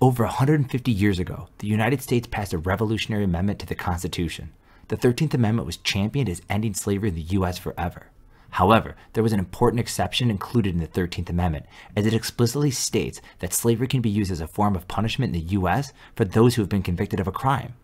Over 150 years ago, the United States passed a revolutionary amendment to the Constitution. The 13th Amendment was championed as ending slavery in the U.S. forever. However, there was an important exception included in the 13th Amendment, as it explicitly states that slavery can be used as a form of punishment in the U.S. for those who have been convicted of a crime.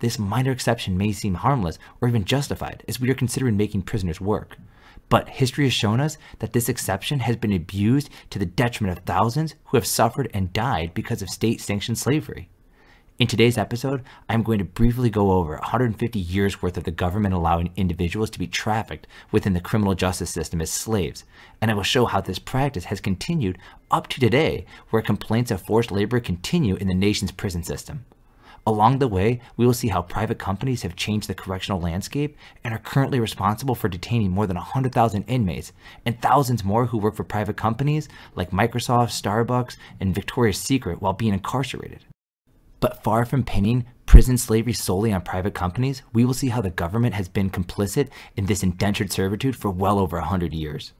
This minor exception may seem harmless or even justified, as we are considering making prisoners work. But history has shown us that this exception has been abused to the detriment of thousands who have suffered and died because of state sanctioned slavery. In today's episode, I'm going to briefly go over 150 years worth of the government allowing individuals to be trafficked within the criminal justice system as slaves, and I will show how this practice has continued up to today, where complaints of forced labor continue in the nation's prison system. Along the way, we will see how private companies have changed the correctional landscape and are currently responsible for detaining more than 100,000 inmates and thousands more who work for private companies like Microsoft, Starbucks, and Victoria's Secret while being incarcerated. But far from pinning prison slavery solely on private companies, we will see how the government has been complicit in this indentured servitude for well over 100 years.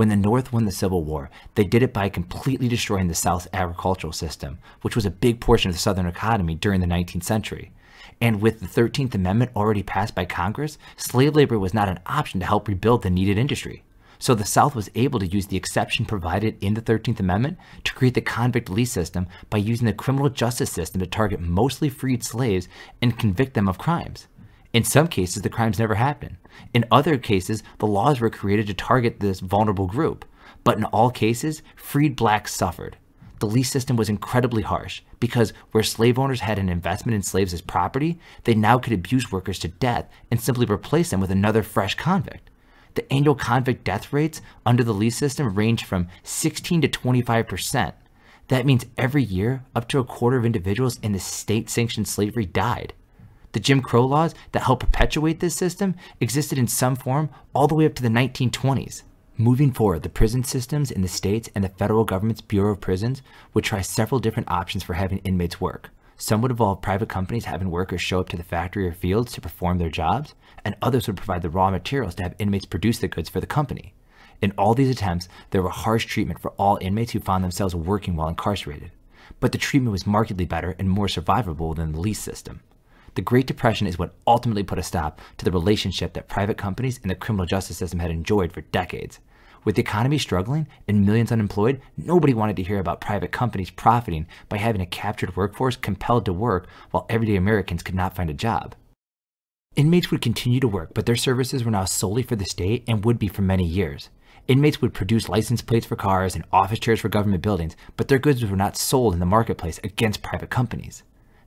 When the North won the Civil War, they did it by completely destroying the South's agricultural system, which was a big portion of the Southern economy during the 19th century. And with the 13th Amendment already passed by Congress, slave labor was not an option to help rebuild the needed industry. So the South was able to use the exception provided in the 13th Amendment to create the convict lease system by using the criminal justice system to target mostly freed slaves and convict them of crimes. In some cases, the crimes never happen. In other cases, the laws were created to target this vulnerable group. But in all cases, freed blacks suffered. The lease system was incredibly harsh because where slave owners had an investment in slaves as property, they now could abuse workers to death and simply replace them with another fresh convict. The annual convict death rates under the lease system range from 16 to 25 percent. That means every year, up to a quarter of individuals in the state sanctioned slavery died. The Jim Crow laws that helped perpetuate this system existed in some form all the way up to the 1920s. Moving forward, the prison systems in the states and the federal government's Bureau of Prisons would try several different options for having inmates work. Some would involve private companies having workers show up to the factory or fields to perform their jobs, and others would provide the raw materials to have inmates produce the goods for the company. In all these attempts, there were harsh treatment for all inmates who found themselves working while incarcerated. But the treatment was markedly better and more survivable than the lease system. The Great Depression is what ultimately put a stop to the relationship that private companies and the criminal justice system had enjoyed for decades. With the economy struggling and millions unemployed, nobody wanted to hear about private companies profiting by having a captured workforce compelled to work while everyday Americans could not find a job. Inmates would continue to work, but their services were now solely for the state and would be for many years. Inmates would produce license plates for cars and office chairs for government buildings, but their goods were not sold in the marketplace against private companies.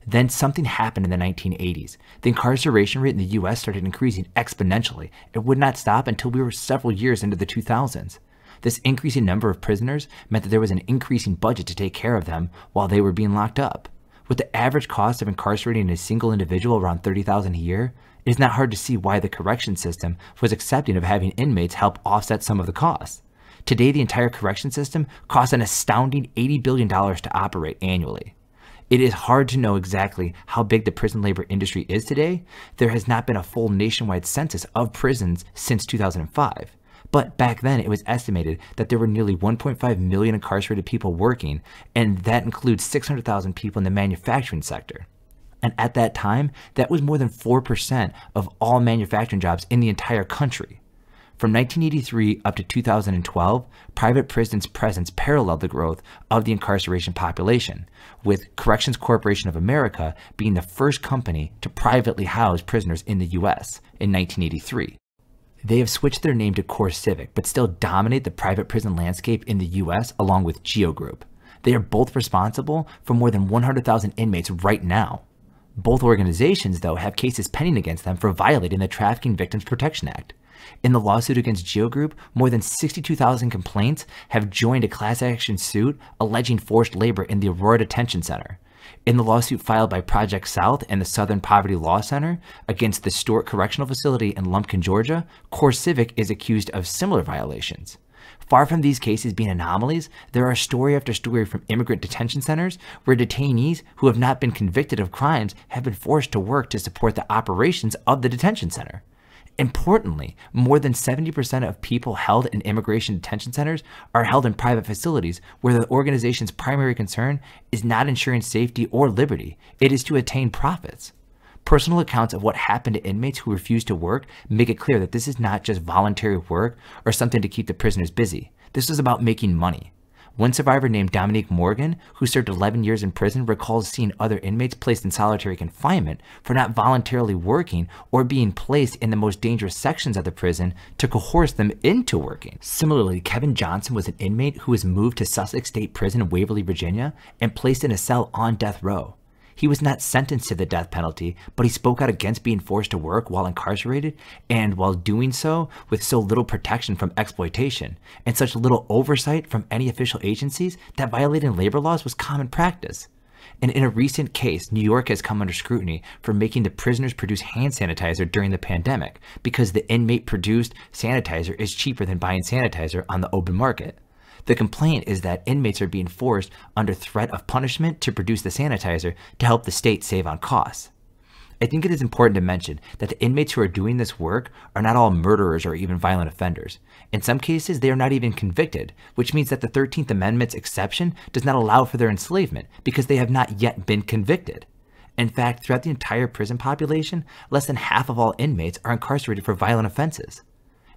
Then something happened in the 1980s. The incarceration rate in the US started increasing exponentially. It would not stop until we were several years into the 2000s. This increasing number of prisoners meant that there was an increasing budget to take care of them while they were being locked up. With the average cost of incarcerating a single individual around 30,000 a year, it is not hard to see why the correction system was accepting of having inmates help offset some of the costs. Today, the entire correction system costs an astounding $80 billion to operate annually. It is hard to know exactly how big the prison labor industry is today. There has not been a full nationwide census of prisons since 2005. But back then, it was estimated that there were nearly 1.5 million incarcerated people working, and that includes 600,000 people in the manufacturing sector. And at that time, that was more than 4% of all manufacturing jobs in the entire country. From 1983 up to 2012, private prisons' presence paralleled the growth of the incarceration population, with Corrections Corporation of America being the first company to privately house prisoners in the U.S. in 1983. They have switched their name to Core Civic, but still dominate the private prison landscape in the U.S. along with GEO Group. They are both responsible for more than 100,000 inmates right now. Both organizations, though, have cases pending against them for violating the Trafficking Victims Protection Act. In the lawsuit against Geo Group, more than 62,000 complaints have joined a class action suit alleging forced labor in the Aurora Detention Center. In the lawsuit filed by Project South and the Southern Poverty Law Center against the Stewart Correctional Facility in Lumpkin, Georgia, Core Civic is accused of similar violations. Far from these cases being anomalies, there are story after story from immigrant detention centers where detainees who have not been convicted of crimes have been forced to work to support the operations of the detention center. Importantly, more than 70% of people held in immigration detention centers are held in private facilities where the organization's primary concern is not ensuring safety or liberty, it is to attain profits. Personal accounts of what happened to inmates who refused to work make it clear that this is not just voluntary work or something to keep the prisoners busy. This is about making money. One survivor named Dominique Morgan, who served 11 years in prison, recalls seeing other inmates placed in solitary confinement for not voluntarily working or being placed in the most dangerous sections of the prison to coerce them into working. Similarly, Kevin Johnson was an inmate who was moved to Sussex State Prison in Waverly, Virginia, and placed in a cell on death row. He was not sentenced to the death penalty, but he spoke out against being forced to work while incarcerated and while doing so with so little protection from exploitation and such little oversight from any official agencies that violating labor laws was common practice. And in a recent case, New York has come under scrutiny for making the prisoners produce hand sanitizer during the pandemic because the inmate produced sanitizer is cheaper than buying sanitizer on the open market. The complaint is that inmates are being forced under threat of punishment to produce the sanitizer to help the state save on costs. I think it is important to mention that the inmates who are doing this work are not all murderers or even violent offenders. In some cases, they are not even convicted, which means that the 13th Amendment's exception does not allow for their enslavement because they have not yet been convicted. In fact, throughout the entire prison population, less than half of all inmates are incarcerated for violent offenses.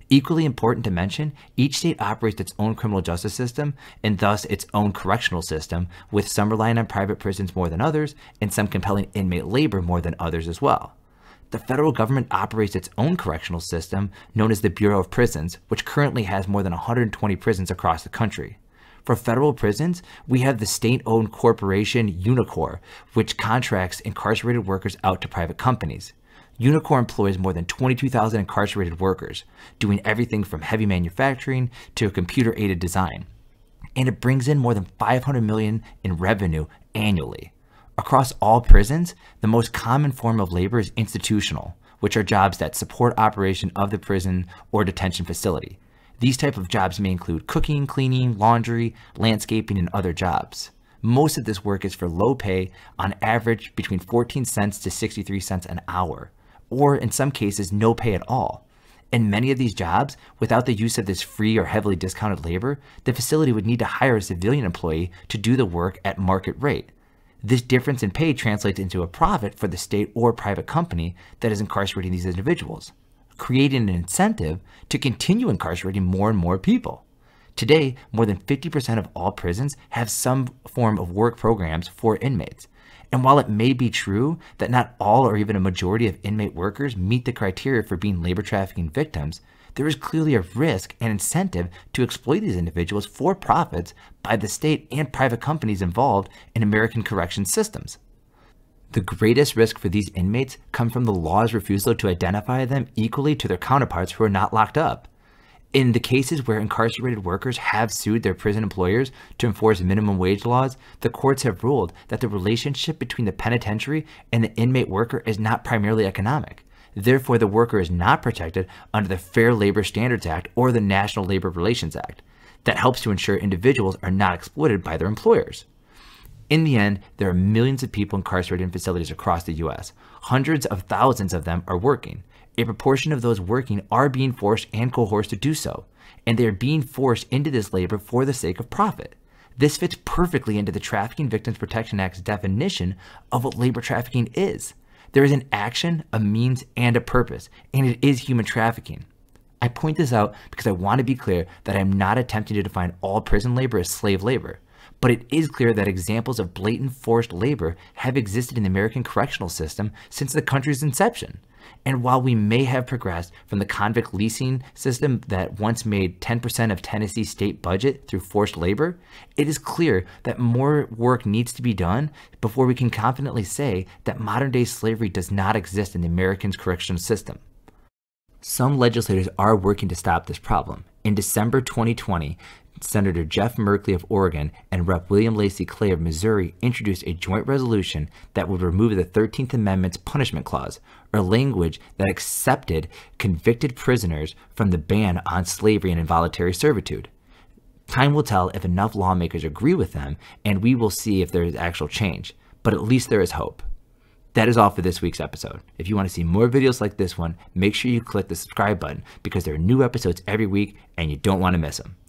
Equally important to mention, each state operates its own criminal justice system and thus its own correctional system, with some relying on private prisons more than others and some compelling inmate labor more than others as well. The federal government operates its own correctional system, known as the Bureau of Prisons, which currently has more than 120 prisons across the country. For federal prisons, we have the state owned corporation Unicor, which contracts incarcerated workers out to private companies. Unicor employs more than 22,000 incarcerated workers, doing everything from heavy manufacturing to computer aided design. And it brings in more than 500 million in revenue annually. Across all prisons, the most common form of labor is institutional, which are jobs that support operation of the prison or detention facility. These type of jobs may include cooking, cleaning, laundry, landscaping, and other jobs. Most of this work is for low pay, on average between 14 cents to 63 cents an hour or in some cases, no pay at all. In many of these jobs, without the use of this free or heavily discounted labor, the facility would need to hire a civilian employee to do the work at market rate. This difference in pay translates into a profit for the state or private company that is incarcerating these individuals, creating an incentive to continue incarcerating more and more people. Today, more than 50% of all prisons have some form of work programs for inmates. And while it may be true that not all or even a majority of inmate workers meet the criteria for being labor trafficking victims, there is clearly a risk and incentive to exploit these individuals for profits by the state and private companies involved in American correction systems. The greatest risk for these inmates come from the law's refusal to identify them equally to their counterparts who are not locked up. In the cases where incarcerated workers have sued their prison employers to enforce minimum wage laws, the courts have ruled that the relationship between the penitentiary and the inmate worker is not primarily economic. Therefore, the worker is not protected under the Fair Labor Standards Act or the National Labor Relations Act. That helps to ensure individuals are not exploited by their employers. In the end, there are millions of people incarcerated in facilities across the US. Hundreds of thousands of them are working a proportion of those working are being forced and coerced to do so, and they are being forced into this labor for the sake of profit. This fits perfectly into the Trafficking Victims Protection Act's definition of what labor trafficking is. There is an action, a means, and a purpose, and it is human trafficking. I point this out because I want to be clear that I'm not attempting to define all prison labor as slave labor, but it is clear that examples of blatant forced labor have existed in the American correctional system since the country's inception. And while we may have progressed from the convict leasing system that once made 10% of Tennessee's state budget through forced labor, it is clear that more work needs to be done before we can confidently say that modern day slavery does not exist in the American correctional system. Some legislators are working to stop this problem. In December 2020, Senator Jeff Merkley of Oregon and Rep. William Lacey Clay of Missouri introduced a joint resolution that would remove the 13th Amendment's punishment clause, or language that accepted convicted prisoners from the ban on slavery and involuntary servitude. Time will tell if enough lawmakers agree with them, and we will see if there is actual change, but at least there is hope. That is all for this week's episode. If you want to see more videos like this one, make sure you click the subscribe button because there are new episodes every week and you don't want to miss them.